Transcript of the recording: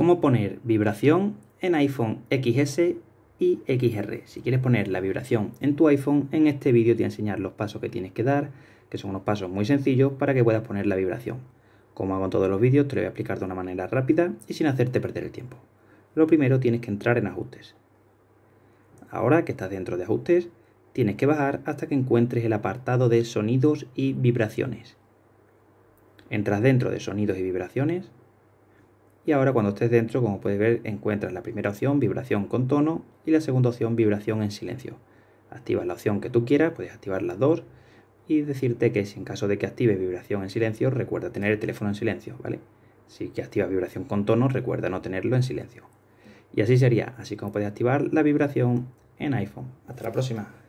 cómo poner vibración en iPhone XS y XR. Si quieres poner la vibración en tu iPhone, en este vídeo te voy a enseñar los pasos que tienes que dar, que son unos pasos muy sencillos para que puedas poner la vibración. Como hago en todos los vídeos, te lo voy a explicar de una manera rápida y sin hacerte perder el tiempo. Lo primero tienes que entrar en ajustes. Ahora que estás dentro de ajustes, tienes que bajar hasta que encuentres el apartado de sonidos y vibraciones. Entras dentro de sonidos y vibraciones y ahora cuando estés dentro, como puedes ver, encuentras la primera opción, vibración con tono, y la segunda opción, vibración en silencio. Activas la opción que tú quieras, puedes activar las dos, y decirte que si en caso de que actives vibración en silencio, recuerda tener el teléfono en silencio, ¿vale? Si que activas vibración con tono, recuerda no tenerlo en silencio. Y así sería, así como puedes activar la vibración en iPhone. Hasta la próxima.